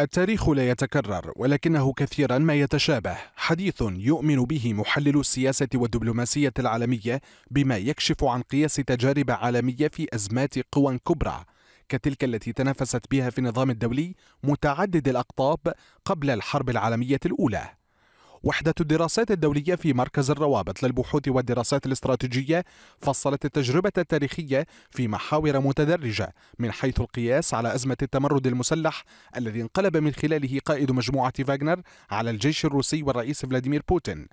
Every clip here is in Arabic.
التاريخ لا يتكرر ولكنه كثيرا ما يتشابه حديث يؤمن به محلل السياسة والدبلوماسية العالمية بما يكشف عن قياس تجارب عالمية في أزمات قوى كبرى كتلك التي تنافست بها في النظام الدولي متعدد الأقطاب قبل الحرب العالمية الأولى وحدة الدراسات الدولية في مركز الروابط للبحوث والدراسات الاستراتيجية فصلت التجربة التاريخية في محاور متدرجة من حيث القياس على أزمة التمرد المسلح الذي انقلب من خلاله قائد مجموعة فاغنر على الجيش الروسي والرئيس فلاديمير بوتين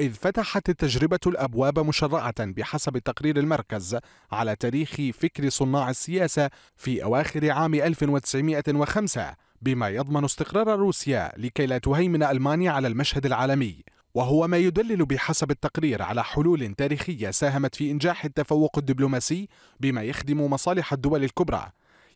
إذ فتحت التجربة الأبواب مشرعة بحسب تقرير المركز على تاريخ فكر صناع السياسة في أواخر عام 1905 بما يضمن استقرار روسيا لكي لا تهيمن ألمانيا على المشهد العالمي وهو ما يدلل بحسب التقرير على حلول تاريخية ساهمت في إنجاح التفوق الدبلوماسي بما يخدم مصالح الدول الكبرى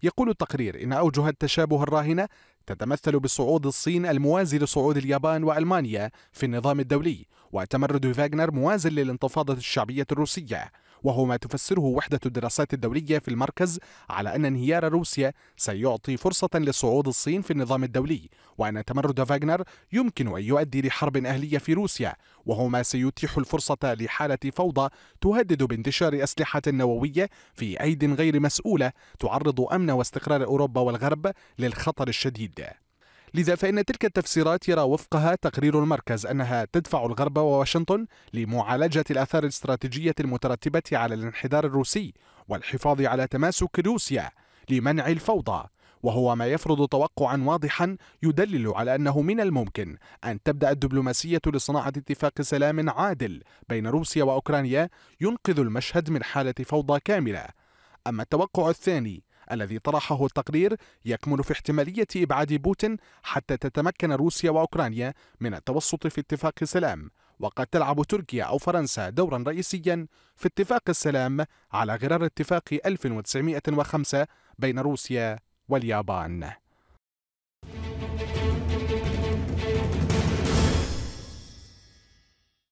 يقول التقرير إن أوجه التشابه الراهنة تتمثل بصعود الصين الموازي لصعود اليابان وألمانيا في النظام الدولي وتمرد فاغنر موازي للانتفاضة الشعبية الروسية وهو ما تفسره وحدة الدراسات الدولية في المركز على أن انهيار روسيا سيعطي فرصة لصعود الصين في النظام الدولي وأن تمرد فاغنر يمكن أن يؤدي لحرب أهلية في روسيا وهو ما سيتيح الفرصة لحالة فوضى تهدد بانتشار أسلحة نووية في أيد غير مسؤولة تعرض أمن واستقرار أوروبا والغرب للخطر الشديد لذا فإن تلك التفسيرات يرى وفقها تقرير المركز أنها تدفع الغرب وواشنطن لمعالجة الآثار الاستراتيجية المترتبة على الانحدار الروسي والحفاظ على تماسك روسيا لمنع الفوضى وهو ما يفرض توقعا واضحا يدلل على انه من الممكن ان تبدا الدبلوماسيه لصناعه اتفاق سلام عادل بين روسيا واوكرانيا ينقذ المشهد من حاله فوضى كامله اما التوقع الثاني الذي طرحه التقرير يكمن في احتمالية إبعاد بوتين حتى تتمكن روسيا وأوكرانيا من التوسط في اتفاق سلام وقد تلعب تركيا أو فرنسا دورا رئيسيا في اتفاق السلام على غرار اتفاق 1905 بين روسيا واليابان